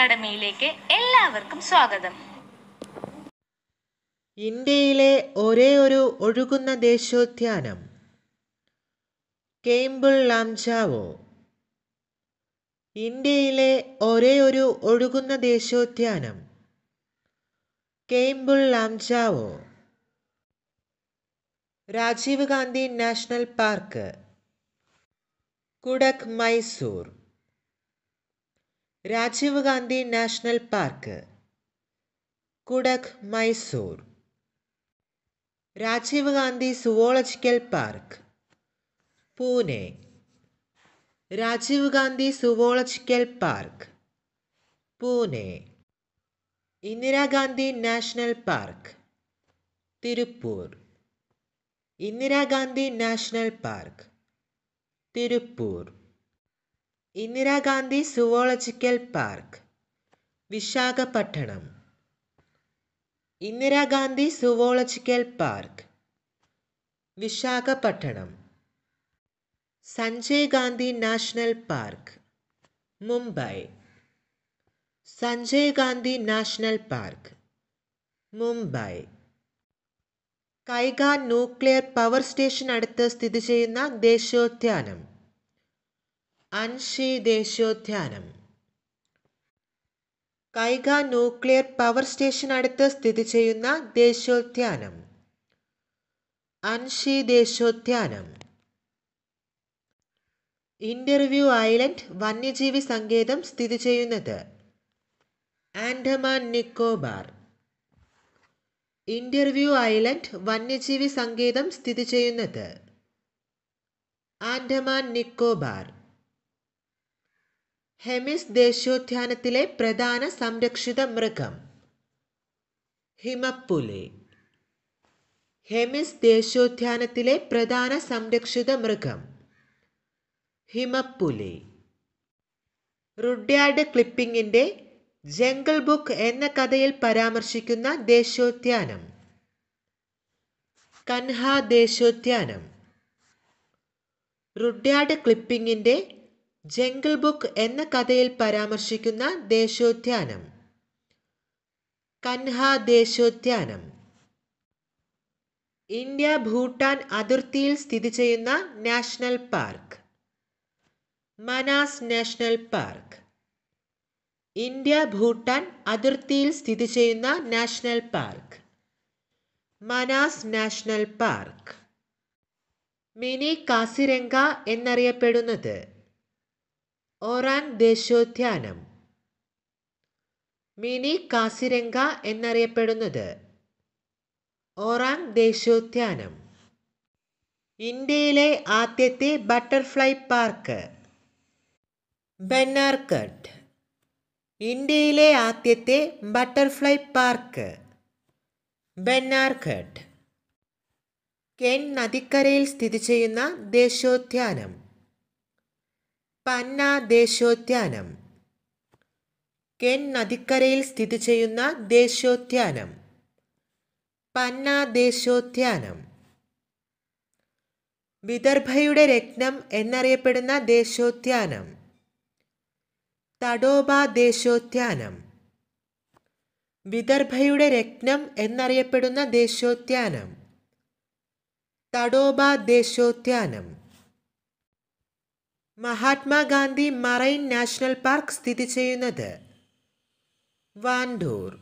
അക്കാഡമിയിലേക്ക് എല്ലാവർക്കും സ്വാഗതം ഇന്ത്യയിലെ ഒരേ ഒരു ഒഴുകുന്ന ദേശീയോദ്യാനം കേമ്പിൾ ലാംചാവോ ഇന്ത്യയിലെ ഒരേ ഒരു ഒഴുകുന്ന ദേശീയോദ്യാനം Keibul Lamjao Rajiv Gandhi national park Kodagu Mysore Rajiv Gandhi national park Kodagu Mysore Rajiv Gandhi zoological park Pune Rajiv Gandhi zoological park Pune Indira Gandhi national park Tiruppur Indira Gandhi national park Tiruppur Indira Gandhi zoological park Visakhapatnam Indira Gandhi zoological park Visakhapatnam Sanjay Gandhi national park Mumbai Sanjay Gandhi national park Mumbai Kaiga nuclear power station അടുത്ത് സ്ഥിതി ചെയ്യുന്ന ദേശീയോദ്യാനം അൻഷി ദേശീയോദ്യാനം കൈഗ ന്യൂക്ലിയർ പവർ സ്റ്റേഷനടുത്ത് സ്ഥിതി ചെയ്യുന്ന ദേശീയോദ്യാനം അൻഷി ദേശീയോദ്യാനം ഇന്റർവ്യൂ ഐലൻഡ് വന്യജീവി സങ്കേതം സ്ഥിതി ചെയ്യുന്നത് ആൻഡമാൻ നിക്കോബാർ ഇന്റർവ്യൂ ഐലൻഡ് വന്യജീവി സങ്കേതം സ്ഥിതി ചെയ്യുന്നത് ആൻഡമാൻ നിക്കോബാർ ഹെമിസ് ദേശീയോദ്യാനത്തിലെ പ്രധാന സംരക്ഷിത മൃഗം ഹിമപ്പുലി ഹെമിസ് ദേശീയോദ്യാനത്തിലെ പ്രധാന സംരക്ഷിത മൃഗം ഹിമപ്പുലി റുഡ്യാർഡ് ക്ലിപ്പിംഗിന്റെ ജംഗിൾ ബുക്ക് എന്ന കഥയിൽ പരാമർശിക്കുന്ന ദേശീയോദ്യാനം കൻഹ ദേശീയോദ്യാനം റുഡ്യാർഡ് ക്ലിപ്പിംഗിന്റെ ജംഗിൾ ബുക്ക് എന്ന കഥയിൽ പരാമർശിക്കുന്ന ദേശോദ്യാനം കൻഹ ദേശോദ്യാനം ഇന്ത്യ ഭൂട്ടാൻ അതിർത്തിയിൽ സ്ഥിതി ചെയ്യുന്ന national park Manas national park India Bhutan അതിർത്തിയിൽ സ്ഥിതി ചെയ്യുന്ന national park Manas national park mini Kaziranga എന്നറിയപ്പെടുന്നത് ഒറാൻ ദേശോദ്യാനം മിനി കാസിരംഗ എന്നറിയപ്പെടുന്നത് ഒറാങ് ദേശോദ്യാനം ഇന്ത്യയിലെ ആദ്യത്തെ ബട്ടർഫ്ലൈ പാർക്ക് ബെന്നാർക്കട്ട് ഇന്ത്യയിലെ ആദ്യത്തെ ബട്ടർഫ്ലൈ പാർക്ക് ബെന്നാർഘട്ട് കെൻ നദിക്കരയിൽ സ്ഥിതി ചെയ്യുന്ന ദേശോദ്യാനം പന്ന കെൻ നദിക്കരയിൽ സ്ഥിതി ചെയ്യുന്ന ദേശോദ്യാനം പന്ന വിദർഭയുടെ രത്നം എന്നറിയപ്പെടുന്ന ദേശോദ്യാനം തഡോബ ദേശോദ്യാനം വിദർഭയുടെ രത്നം എന്നറിയപ്പെടുന്ന ദേശോദ്യാനം തഡോബ ദേശോദ്യാനം മഹാത്മാഗാന്ധി മറൈൻ നാഷണൽ പാർക്ക് സ്ഥിതി ചെയ്യുന്നത് Wandoor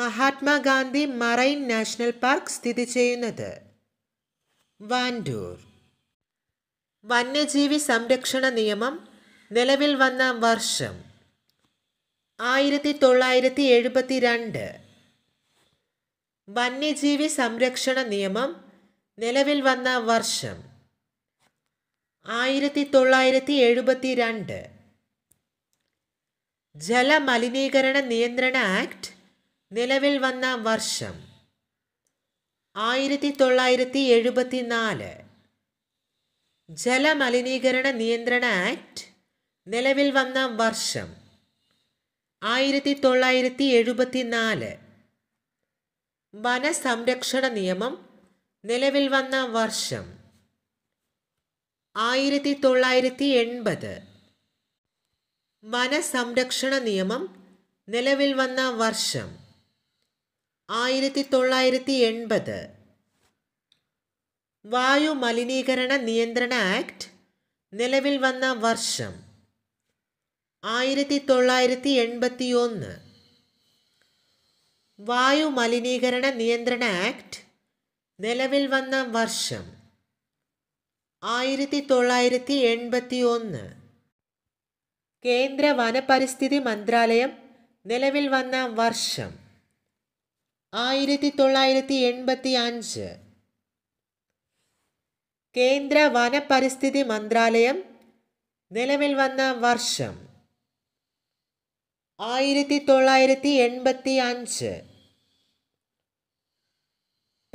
Mahatma Gandhi marine national park സ്ഥിതി ചെയ്യുന്നത് വാൻഡൂർ വന്യജീവി സംരക്ഷണ നിയമം നിലവിൽ വന്ന വർഷം ആയിരത്തി തൊള്ളായിരത്തി എഴുപത്തി രണ്ട് വന്യജീവി സംരക്ഷണ നിയമം നിലവിൽ വന്ന വർഷം ആയിരത്തി തൊള്ളായിരത്തി എഴുപത്തി രണ്ട് ജലമലിനീകരണ നിയന്ത്രണ ആക്ട് നിലവിൽ വന്ന വർഷം ആയിരത്തി തൊള്ളായിരത്തി എഴുപത്തി നാല് ജലമലിനീകരണ നിയന്ത്രണ ആക്ട് നിലവിൽ വന്ന വർഷം ആയിരത്തി തൊള്ളായിരത്തി എഴുപത്തി നാല് വനസംരക്ഷണ നിയമം നിലവിൽ വന്ന വർഷം ആയിരത്തി തൊള്ളായിരത്തി എൺപത് വനസംരക്ഷണ നിയമം നിലവിൽ വന്ന വർഷം ആയിരത്തി തൊള്ളായിരത്തി എൺപത് വായു മലിനീകരണ നിയന്ത്രണ ആക്ട് നിലവിൽ വന്ന വർഷം ആയിരത്തി തൊള്ളായിരത്തി എൺപത്തി ഒന്ന് വായു മലിനീകരണ നിയന്ത്രണ ആക്ട് നിലവിൽ വന്ന വർഷം ആയിരത്തി തൊള്ളായിരത്തി എൺപത്തി ഒന്ന് കേന്ദ്ര വനപരിസ്ഥിതി മന്ത്രാലയം നിലവിൽ വന്ന വർഷം ആയിരത്തി തൊള്ളായിരത്തി എൺപത്തി അഞ്ച് കേന്ദ്ര വനപരിസ്ഥിതി മന്ത്രാലയം നിലവിൽ വന്ന വർഷം ആയിരത്തി തൊള്ളായിരത്തി എൺപത്തി അഞ്ച്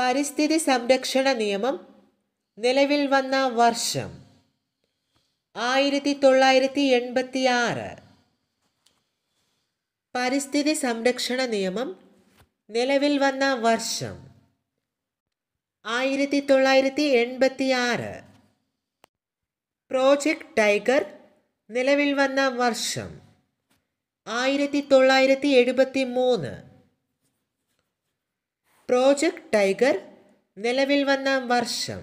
പരിസ്ഥിതി സംരക്ഷണ നിയമം നിലവിൽ വന്ന വർഷം ആയിരത്തി തൊള്ളായിരത്തി എൺപത്തി ആറ് പരിസ്ഥിതി സംരക്ഷണ നിയമം നിലവിൽ വന്ന വർഷം ആയിരത്തി തൊള്ളായിരത്തി എൺപത്തി ആറ് പ്രോജക്ട് ടൈഗർ നിലവിൽ വന്ന വർഷം ആയിരത്തി തൊള്ളായിരത്തി എഴുപത്തി മൂന്ന് പ്രോജക്ട് ടൈഗർ നിലവിൽ വന്ന വർഷം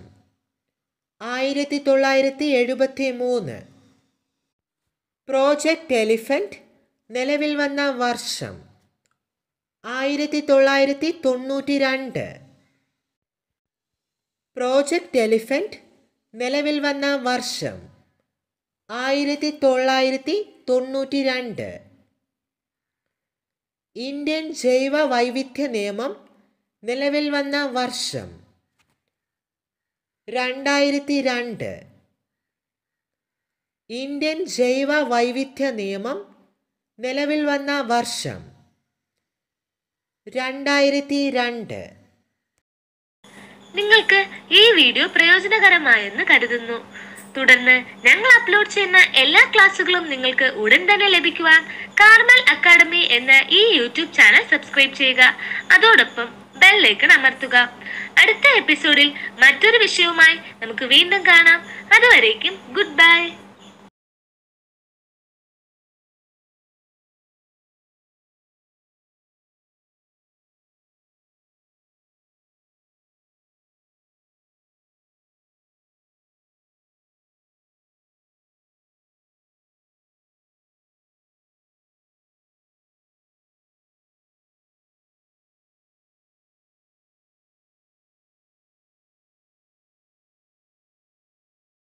ആയിരത്തി തൊള്ളായിരത്തി എഴുപത്തി മൂന്ന് പ്രോജക്റ്റ് എലിഫൻറ്റ് നിലവിൽ വന്ന വർഷം ആയിരത്തി തൊള്ളായിരത്തി തൊണ്ണൂറ്റി രണ്ട് പ്രോജക്റ്റ് എലിഫൻറ്റ് നിലവിൽ വന്ന വർഷം ആയിരത്തി തൊള്ളായിരത്തി തൊണ്ണൂറ്റി രണ്ട് ഇന്ത്യൻ ജൈവ വൈവിധ്യ നിയമം നിലവിൽ വന്ന വർഷം രണ്ടായിരത്തി രണ്ട് ഇന്ത്യൻ ജൈവ വൈവിധ്യ നിയമം നിലവിൽ വന്ന വർഷം രണ്ടായിരത്തി രണ്ട് നിങ്ങൾക്ക് ഈ വീഡിയോ പ്രയോജനകരമായെന്ന് കരുതുന്നു തുടർന്ന് ഞങ്ങൾ അപ്ലോഡ് ചെയ്യുന്ന എല്ലാ ക്ലാസ്സുകളും നിങ്ങൾക്ക് ഉടൻ തന്നെ ലഭിക്കുവാൻ കാർമൽ അക്കാഡമി എന്ന ഈ യൂട്യൂബ് ചാനൽ സബ്സ്ക്രൈബ് ചെയ്യുക അതോടൊപ്പം ബെല്ലേക്കൺ അമർത്തുക അടുത്ത എപ്പിസോഡിൽ മറ്റൊരു വിഷയവുമായി നമുക്ക് വീണ്ടും കാണാം അതുവരേക്കും ഗുഡ് ബൈ